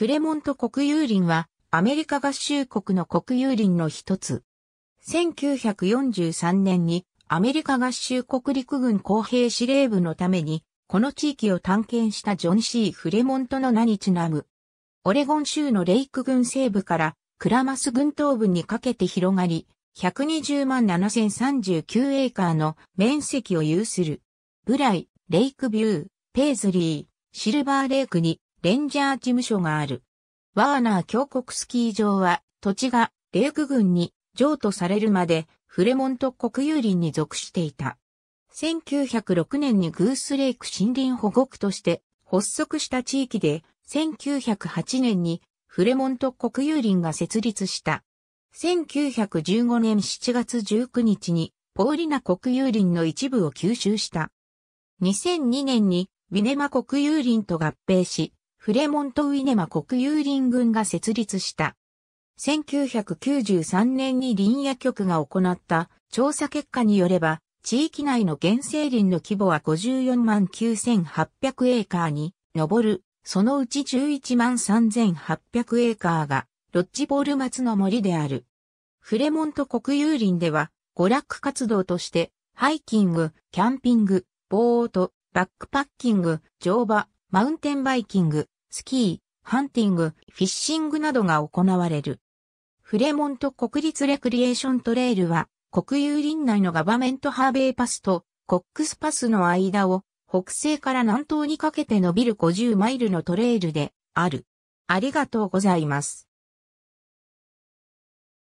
フレモント国有林はアメリカ合衆国の国有林の一つ。1943年にアメリカ合衆国陸軍公兵司令部のためにこの地域を探検したジョン・シー・フレモントの名にちなむ。オレゴン州のレイク軍西部からクラマス軍東部にかけて広がり、120万7039エーカーの面積を有する。ブライ、レイクビュー、ペイズリー、シルバーレイクにレンジャー事務所がある。ワーナー峡谷スキー場は土地がレーク軍に譲渡されるまでフレモント国有林に属していた。1906年にグースレイク森林保護区として発足した地域で1908年にフレモント国有林が設立した。1915年7月19日にポーリナ国有林の一部を吸収した。2002年にビネマ国有林と合併し、フレモント・ウィネマ国有林軍が設立した。1993年に林野局が行った調査結果によれば、地域内の原生林の規模は54万9800エーカーに上る、そのうち11万3800エーカーがロッジボール松の森である。フレモント国有林では、娯楽活動として、ハイキング、キャンピング、ボート、バックパッキング、乗馬、マウンテンバイキング、スキー、ハンティング、フィッシングなどが行われる。フレモント国立レクリエーショントレイルは、国有林内のガバメントハーベイパスとコックスパスの間を北西から南東にかけて伸びる50マイルのトレイルである。ありがとうございます。